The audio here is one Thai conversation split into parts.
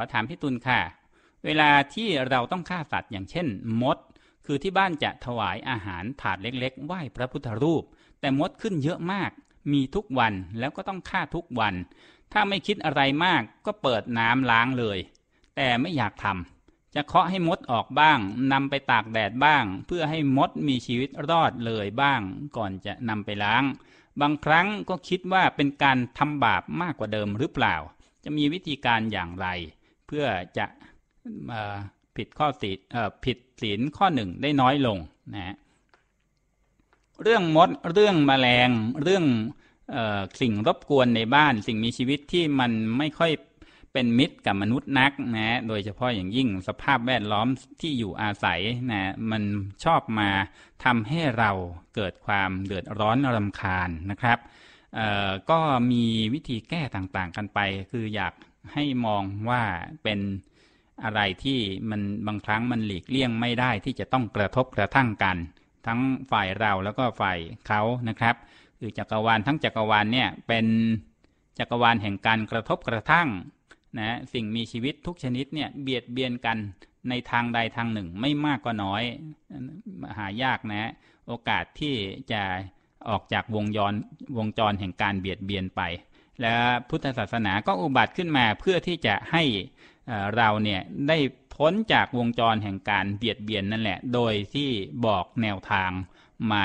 อถามพี่ตุลค่ะ เวลาที่เราต้องฆ่าสัตว์อย่างเช่นมด คือที่บ้านจะถวายอาหารถาดเล็กๆ ไหว้พระพุทธรูป แต่มดขึ้นเยอะมาก มีทุกวัน แล้วก็ต้องฆ่าทุกวัน ถ้าไม่คิดอะไรมาก ก็เปิดน้ำล้างเลย แต่ไม่อยากทำจะเคาะให้มดออกบ้างนำไปตากแดดบ้าง เพื่อให้มดมีชีวิตรอดเลยบ้าง ก่อนจะนำไปล้าง บางครั้งก็คิดว่าเป็นการทำบาปมากกว่าเดิมหรือเปล่า จะมีวิธีการอย่างไรเพื่อจะผิดข้อติดผิดศีลข้อหนึ่งได้น้อยลงนะเรื่องมด เรื่องมแมลงเรื่องสิ่งรบกวนในบ้าน สิ่งมีชีวิตที่มันไม่ค่อยเป็นมิตรกับมนุษย์นักนะโดยเฉพาะอย่างยิ่งสภาพแวดล้อมที่อยู่อาศัยนะมันชอบมาทำให้เราเกิดความเดือดร้อนรำคาญนะครับก็มีวิธีแก้ต่าง ๆ กันไป คืออยากให้มองว่าเป็นอะไรที่มันบางครั้งมันหลีกเลี่ยงไม่ได้ที่จะต้องกระทบกระทั่งกัน ทั้งฝ่ายเราแล้วก็ฝ่ายเขานะครับคือจักรวาลทั้งจักรวาลเนี่ย เป็นจักรวาลแห่งการกระทบกระทั่ง นะ สิ่งมีชีวิตทุกชนิดเนี่ยเบียดเบียนกันในทางใดทางหนึ่งไม่มากก็น้อย หายากนะโอกาสที่จะออกจากวงจรวงจรแห่งการเบียดเบียนไปและพุทธศาสนาก็อุบัติขึ้นมาเพื่อที่จะให้เรา เนี่ย ได้ พ้น จากวงจรแห่งการเบียดเบียน นั่น แหละ โดยที่บอกแนวทางมา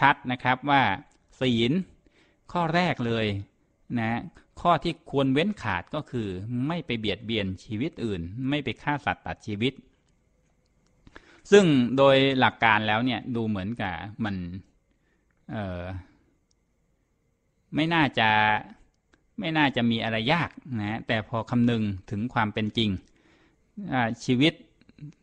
ชัด ๆ นะครับ ว่าศีลข้อแรกเลย นะ ข้อที่ควรเว้นขาดก็คือไม่ไปเบียดเบียนชีวิตอื่น ไม่ไปฆ่าสัตว์ตัดชีวิต ซึ่งโดยหลักการแล้วเนี่ยดูเหมือนกับมันไม่น่าจะไม่น่าจะมีอะไรยากนะแต่พอคำนึงถึงความเป็นจริง ชีวิต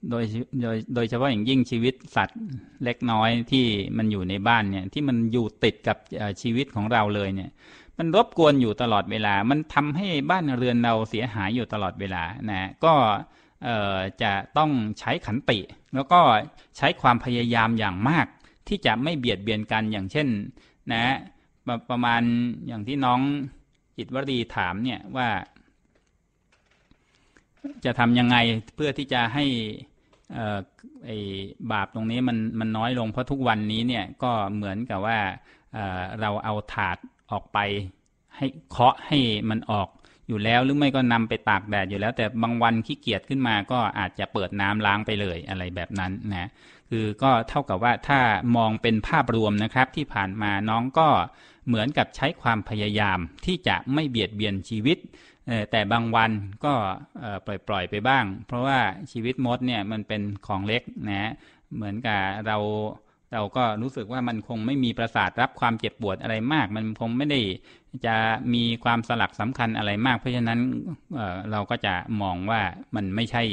โดยโดยโดยเฉพาะอย่างยิ่งชีวิตสัตว์เล็กน้อยที่มันอยู่ในบ้านเนี่ยที่มันอยู่ติดกับชีวิตของเราเลยเนี่ยมันรบกวนอยู่ตลอดเวลา มันทำให้บ้านเรือนเราเสียหาย อยู่ตลอดเวลานะก็จะต้องใช้ขันติ แล้วก็ใช้ความพยายามอย่างมาก ที่จะไม่เบียดเบียนกันอย่างเช่นนะประมาณอย่างที่น้องจิตวดีถามเนี่ยว่า จะทำยังไง เพื่อที่จะให้ไอ้บาปตรงนี้ มันมันน้อยลงเพราะทุกวันนี้เนี่ยก็เหมือนกับว่าเราเอาถาดออกไป ให้เคาะให้มันออกอยู่แล้วหรือไม่ก็นำไปตากแดดอยู่แล้ว แต่บางวันขี้เกียจขึ้นมา ก็อาจจะเปิดน้ำล้างไปเลยอะไรแบบนั้นนะคือก็เท่ากับว่าถ้ามองเป็นภาพรวมนะครับที่ผ่านมาน้องก็เหมือนกับใช้ความพยายามที่จะไม่เบียดเบียนชีวิตแต่บางวันก็ปล่อยๆไปบ้าง เพราะว่าชีวิตมดเนี่ยมันเป็นของเล็กนะเหมือนกับเราเราก็รู้สึกว่ามันคงไม่มีประสาทรับความเจ็บปวดอะไรมาก มันคงไม่ได้จะมีความสลักสำคัญอะไรมาก เพราะฉะนั้นเราก็จะมองว่ามันไม่ใช่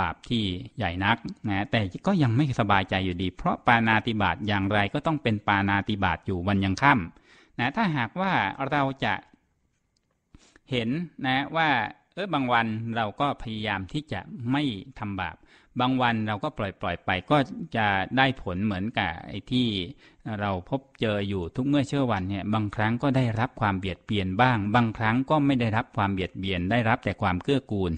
บาปที่ใหญ่นักนะแต่ก็ยังไม่สบายใจอยู่ดี เพราะปานาติบาตอย่างไรก็ต้องเป็นปานาติบาตอยู่วันยังค่ำนะถ้าหากว่าเราจะเห็นนะว่าเออบางวันเราก็พยายามที่จะไม่ทำบาปบางวันเราก็ปล่อยปล่อยไปก็จะได้ผลเหมือนกับ ไอ้ที่เราพบเจออยู่ทุกเมื่อเชื่อวันเนี่ยบางครั้งก็ได้รับความเบียดเบียนบ้าง บางครั้งก็ไม่ได้รับความเบียดเบียนได้รับแต่ความเกื้อกูล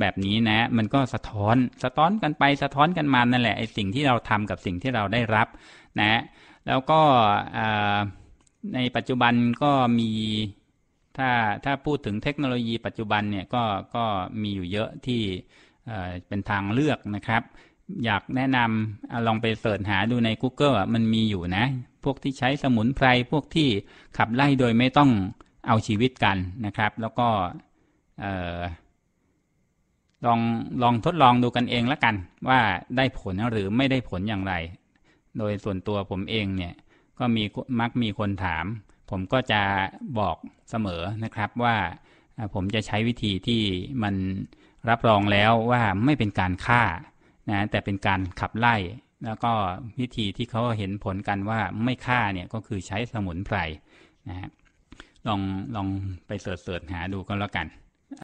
แบบนี้นะ มันก็สะท้อนสะท้อนกันไปสะท้อนกันมานั่นแหละไอ้สิ่งที่เราทำกับสิ่งที่เราได้รับนะแล้วก็ในปัจจุบันก็มีถ้าถ้าพูดถึงเทคโนโลยีปัจจุบันเนี่ยก็ก็มีอยู่เยอะที่เป็นทางเลือกนะครับ อยากแนะนำลองไปเสิร์ชหาดูใน Google มันมีอยู่นะ พวกที่ใช้สมุนไพรพวกที่ขับไล่โดยไม่ต้องเอาชีวิตกันนะครับ แล้วก็ลองลองทดลองดูกันเองละกัน ว่าได้ผลหรือไม่ได้ผลอย่างไร โดยส่วนตัวผมเองเนี่ยก็มีมักมีคนถาม ผมก็จะบอกเสมอนะครับ ว่าผมจะใช้วิธีที่มันรับรองแล้วว่าไม่เป็นการฆ่านะแต่เป็นการขับไล่ แล้วก็วิธีที่เขาเห็นผลกันว่าไม่ฆ่าเนี่ย ก็คือใช้สมุนไพรนะฮะลองลองไปเสิร์ชหาดูก็แล้วกัน